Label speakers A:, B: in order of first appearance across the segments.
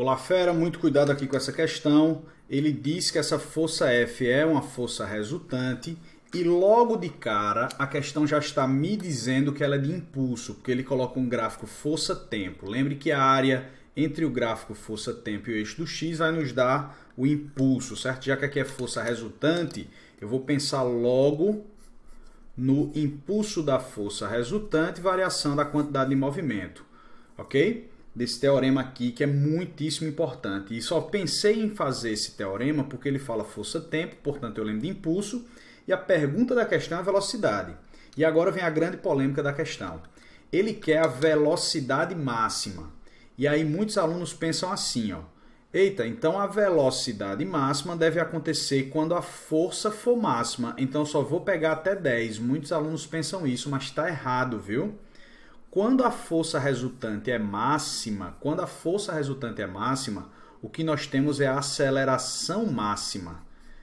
A: Olá, fera, muito cuidado aqui com essa questão. Ele diz que essa força F é uma força resultante e logo de cara a questão já está me dizendo que ela é de impulso, porque ele coloca um gráfico força-tempo. Lembre que a área entre o gráfico força-tempo e o eixo do x vai nos dar o impulso, certo? Já que aqui é força resultante, eu vou pensar logo no impulso da força resultante, e variação da quantidade de movimento, ok? desse teorema aqui, que é muitíssimo importante. E só pensei em fazer esse teorema porque ele fala força-tempo, portanto eu lembro de impulso, e a pergunta da questão é a velocidade. E agora vem a grande polêmica da questão. Ele quer a velocidade máxima. E aí muitos alunos pensam assim, ó. Eita, então a velocidade máxima deve acontecer quando a força for máxima. Então só vou pegar até 10. Muitos alunos pensam isso, mas está errado, viu? Quando a força resultante é máxima, quando a força resultante é máxima, o que nós temos é a aceleração máxima.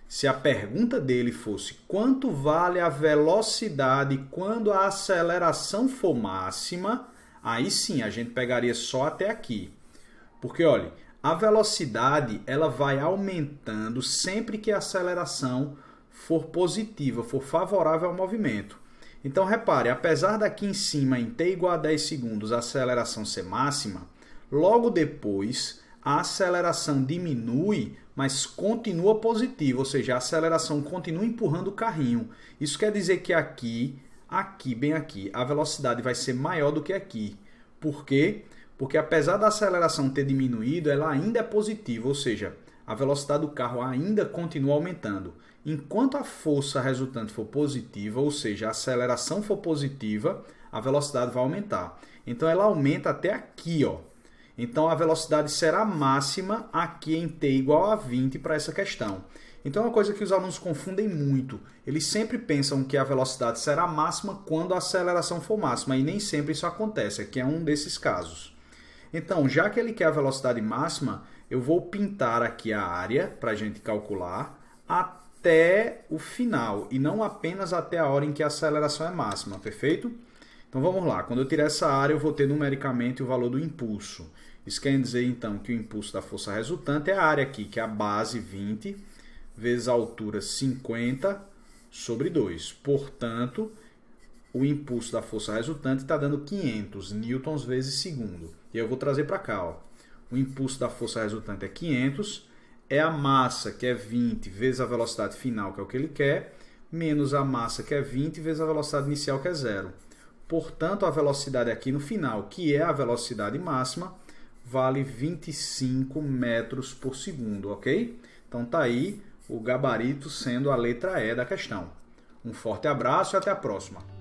A: Se a pergunta dele fosse quanto vale a velocidade quando a aceleração for máxima, aí sim a gente pegaria só até aqui. Porque olhe, a velocidade ela vai aumentando sempre que a aceleração for positiva, for favorável ao movimento. Então repare, apesar daqui em cima em t igual a 10 segundos a aceleração ser máxima, logo depois a aceleração diminui, mas continua positiva, ou seja, a aceleração continua empurrando o carrinho. Isso quer dizer que aqui, aqui, bem aqui, a velocidade vai ser maior do que aqui. Por quê? Porque apesar da aceleração ter diminuído, ela ainda é positiva, ou seja, a velocidade do carro ainda continua aumentando. Enquanto a força resultante for positiva, ou seja, a aceleração for positiva, a velocidade vai aumentar. Então ela aumenta até aqui, ó. Então a velocidade será máxima aqui em t igual a 20 para essa questão. Então é uma coisa que os alunos confundem muito. Eles sempre pensam que a velocidade será máxima quando a aceleração for máxima e nem sempre isso acontece, aqui é um desses casos. Então, já que ele quer a velocidade máxima, eu vou pintar aqui a área para a gente calcular até o final e não apenas até a hora em que a aceleração é máxima, perfeito? Então vamos lá, quando eu tirar essa área eu vou ter numericamente o valor do impulso. Isso quer dizer então que o impulso da força resultante é a área aqui, que é a base 20, vezes a altura 50 sobre 2. Portanto, o impulso da força resultante está dando 500 newtons vezes segundo. E eu vou trazer para cá, ó o impulso da força resultante é 500, é a massa, que é 20, vezes a velocidade final, que é o que ele quer, menos a massa, que é 20, vezes a velocidade inicial, que é zero. Portanto, a velocidade aqui no final, que é a velocidade máxima, vale 25 metros por segundo, ok? Então tá aí o gabarito sendo a letra E da questão. Um forte abraço e até a próxima!